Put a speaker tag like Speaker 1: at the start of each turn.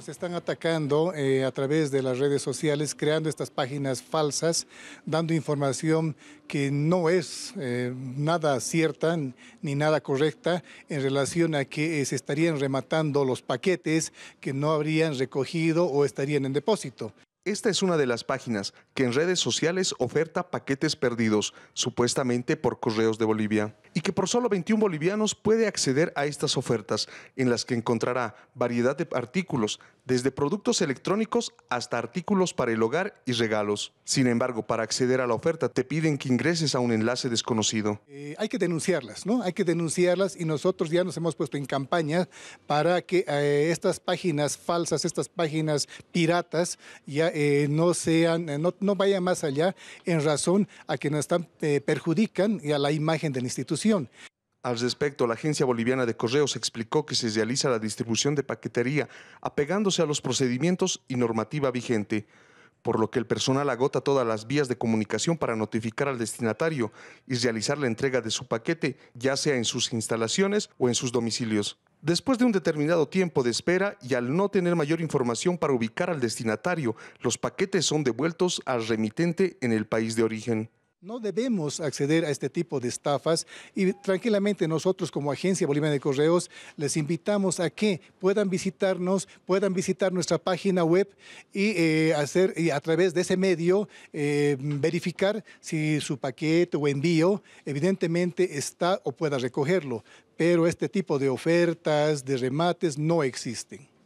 Speaker 1: Se están atacando eh, a través de las redes sociales, creando estas páginas falsas, dando información que no es eh, nada cierta ni nada correcta en relación a que eh, se estarían rematando los paquetes que no habrían recogido o estarían en depósito.
Speaker 2: Esta es una de las páginas que en redes sociales oferta paquetes perdidos, supuestamente por correos de Bolivia y que por solo 21 bolivianos puede acceder a estas ofertas, en las que encontrará variedad de artículos, desde productos electrónicos hasta artículos para el hogar y regalos. Sin embargo, para acceder a la oferta te piden que ingreses a un enlace desconocido.
Speaker 1: Eh, hay que denunciarlas, ¿no? Hay que denunciarlas y nosotros ya nos hemos puesto en campaña para que eh, estas páginas falsas, estas páginas piratas, ya eh, no sean, no, no, vayan más allá en razón a que nos están, perjudican y a la imagen del instituto
Speaker 2: al respecto, la Agencia Boliviana de Correos explicó que se realiza la distribución de paquetería apegándose a los procedimientos y normativa vigente, por lo que el personal agota todas las vías de comunicación para notificar al destinatario y realizar la entrega de su paquete, ya sea en sus instalaciones o en sus domicilios. Después de un determinado tiempo de espera y al no tener mayor información para ubicar al destinatario, los paquetes son devueltos al remitente en el país de origen.
Speaker 1: No debemos acceder a este tipo de estafas y tranquilamente nosotros como Agencia Boliviana de Correos les invitamos a que puedan visitarnos, puedan visitar nuestra página web y eh, hacer a través de ese medio eh, verificar si su paquete o envío evidentemente está o pueda recogerlo. Pero este tipo de ofertas, de remates no existen.